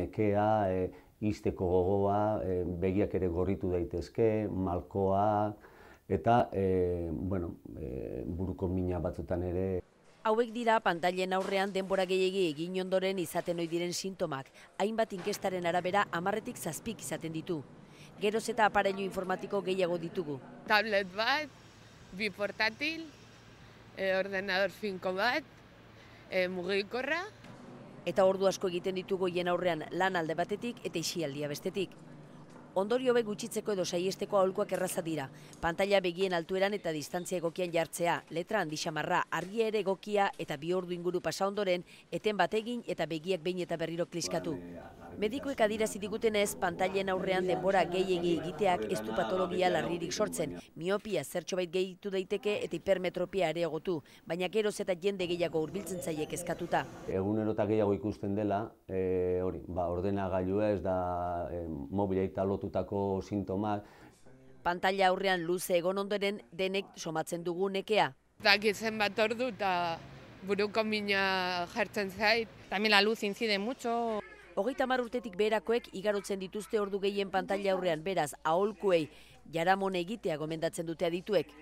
Ekea, e, izteko gogoa, e, begiak ere gorritu daitezke, malkoa, eta e, bueno, e, buruko mina batzutan ere. Hauek dira pantailen aurrean denbora gehiegi egin ondoren izaten ohi diren sintomak, hainbat inkestaren arabera amarretik zazpik izaten ditu. Geroz eta aparelio informatiko gehiago ditugu. Tablet bat, bi portatil, e, ordenador finko bat, e, mugikorra, eta ordu asko egiten ditugu hien aurrean lan alde batetik eta isialdia bestetik. Ondorio hobek gutxitzeko edo saiesteko aholkoak erraza dira. Pantalla begien altueran eta distantzia egokian jartzea, letra handi xamarra, argi ere egokia eta bi ordu inguru pasa ondoren, eten bat egin eta begiak bein eta berriro kliskatu. Ba, Medikuek adiraz idiguten ez, pantailen aurrean denbora gehiegi egiteak ez patologia larririk sortzen. Miopia zertxo bait gehitu daiteke eta hipermetropia areagotu, baina geroz eta jende gehiago urbiltzen zaiek eskatuta. Egun gehiago ikusten dela, e, hori, ba, ordena gailua ez da e, eta lotutako sintomak. Pantalla aurrean luze egon ondoren denek somatzen dugu nekea. zen bat ordu eta buruko mina jartzen zait. Tambien la luz incide mucho. Hogeita mar urtetik beherakoek igarotzen dituzte ordu gehien pantalla aurrean, beraz, aholkuei, jaramon egitea gomendatzen dute adituek.